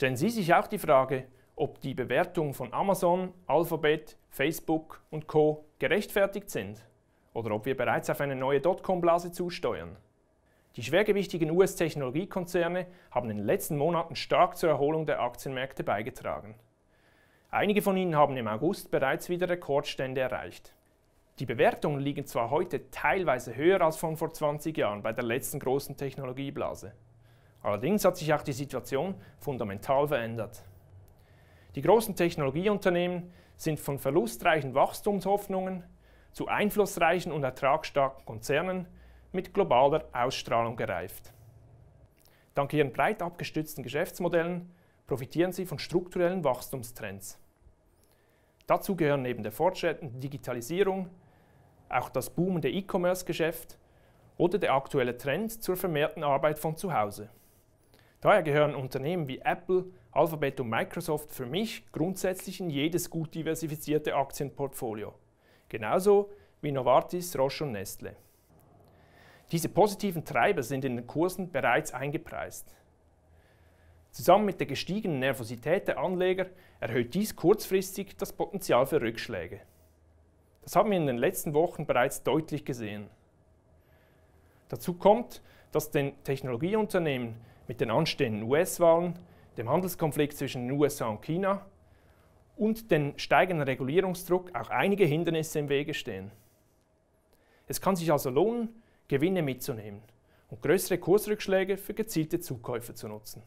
Stellen Sie sich auch die Frage, ob die Bewertungen von Amazon, Alphabet, Facebook und Co gerechtfertigt sind oder ob wir bereits auf eine neue Dotcom-Blase zusteuern. Die schwergewichtigen US-Technologiekonzerne haben in den letzten Monaten stark zur Erholung der Aktienmärkte beigetragen. Einige von ihnen haben im August bereits wieder Rekordstände erreicht. Die Bewertungen liegen zwar heute teilweise höher als von vor 20 Jahren bei der letzten großen Technologieblase. Allerdings hat sich auch die Situation fundamental verändert. Die großen Technologieunternehmen sind von verlustreichen Wachstumshoffnungen zu einflussreichen und ertragsstarken Konzernen mit globaler Ausstrahlung gereift. Dank ihren breit abgestützten Geschäftsmodellen profitieren sie von strukturellen Wachstumstrends. Dazu gehören neben der fortschreitenden Digitalisierung auch das boomende E-Commerce-Geschäft oder der aktuelle Trend zur vermehrten Arbeit von zu Hause. Daher gehören Unternehmen wie Apple, Alphabet und Microsoft für mich grundsätzlich in jedes gut diversifizierte Aktienportfolio. Genauso wie Novartis, Roche und Nestle. Diese positiven Treiber sind in den Kursen bereits eingepreist. Zusammen mit der gestiegenen Nervosität der Anleger erhöht dies kurzfristig das Potenzial für Rückschläge. Das haben wir in den letzten Wochen bereits deutlich gesehen. Dazu kommt, dass den Technologieunternehmen mit den anstehenden US-Wahlen, dem Handelskonflikt zwischen den USA und China und dem steigenden Regulierungsdruck auch einige Hindernisse im Wege stehen. Es kann sich also lohnen, Gewinne mitzunehmen und größere Kursrückschläge für gezielte Zukäufe zu nutzen.